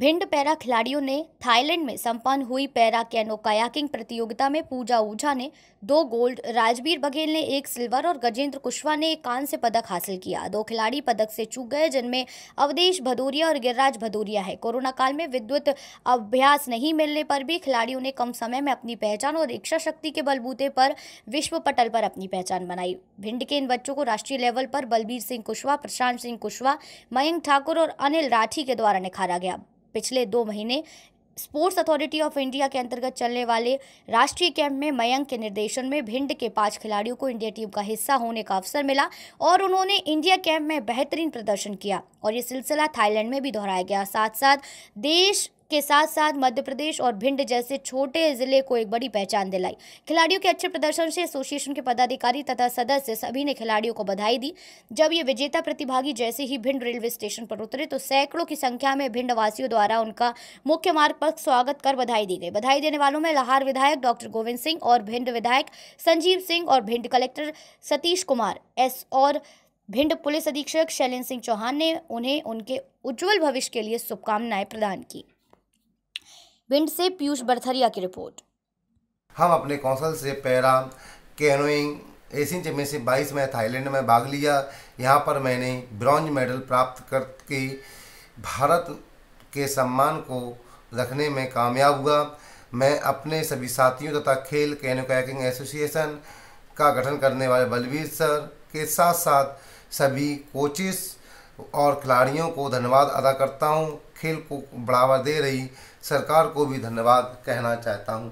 Bhind para खिलाड़ियों ने Thailand में संपन्न हुई पैरा कैनो कायाकिंग प्रतियोगिता में पूजा ओझा ने दो गोल्ड राजवीर बघेल ने एक सिल्वर और गजेंद्र कुशवा ने एक कांस्य पदक हासिल किया दो खिलाड़ी पदक से चूक गए जिनमें अवधेश भदौरिया और गिरिराज भदौरिया है कोरोना काल में विद्युत अभ्यास नहीं मिलने पर भी खिलाड़ियों ने कम समय में अपनी पहचान और इच्छा शक्ति के बलबूते पर विश्व पटल पर अपनी पहचान बनाई भिंड के इन बच्चों को राष्ट्रीय लेवल पर बलबीर सिंह कुशवाहा प्रशांत सिंह कुशवाहा मयंक ठाकुर और अनिल राठी के द्वारा निखारा गया पिछले दो महीने स्पोर्ट्स अथॉरिटी ऑफ इंडिया के अंतर्गत चलने वाले राष्ट्रीय कैंप में मयंक के निर्देशन में भिंड के पांच खिलाड़ियों को इंडिया टीम का हिस्सा होने का अवसर मिला और उन्होंने इंडिया कैंप में बेहतरीन प्रदर्शन किया और ये सिलसिला थाईलैंड में भी दोहराया गया साथ साथ देश के साथ साथ मध्य प्रदेश और भिंड जैसे छोटे जिले को एक बड़ी पहचान दिलाई खिलाड़ियों के अच्छे प्रदर्शन से एसोसिएशन के पदाधिकारी तथा सदस्य सभी ने खिलाड़ियों को बधाई दी जब ये विजेता प्रतिभागी जैसे ही भिंड रेलवे स्टेशन पर उतरे तो सैकड़ों की संख्या में भिंड वासियों द्वारा उनका मुख्य मार्ग पर स्वागत कर बधाई दी गई बधाई देने वालों में लाहार विधायक डॉक्टर गोविंद सिंह और भिंड विधायक संजीव सिंह और भिंड कलेक्टर सतीश कुमार एस और भिंड पुलिस अधीक्षक शैलेंद्र सिंह चौहान ने उन्हें उनके उज्जवल भविष्य के लिए शुभकामनाएं प्रदान की भिंड से पीयूष बरथरिया की रिपोर्ट हम अपने कौशल से पैरा कैनोइंग एशियन चैंपियनशिप बाईस में थाईलैंड में भाग लिया यहाँ पर मैंने ब्रॉन्ज मेडल प्राप्त करके भारत के सम्मान को रखने में कामयाब हुआ मैं अपने सभी साथियों तथा खेल कैनो कैकिंग एसोसिएशन का गठन करने वाले बलवीर सर के साथ साथ सभी कोचिस और खिलाड़ियों को धन्यवाद अदा करता हूँ खेल को बढ़ावा दे रही सरकार को भी धन्यवाद कहना चाहता हूँ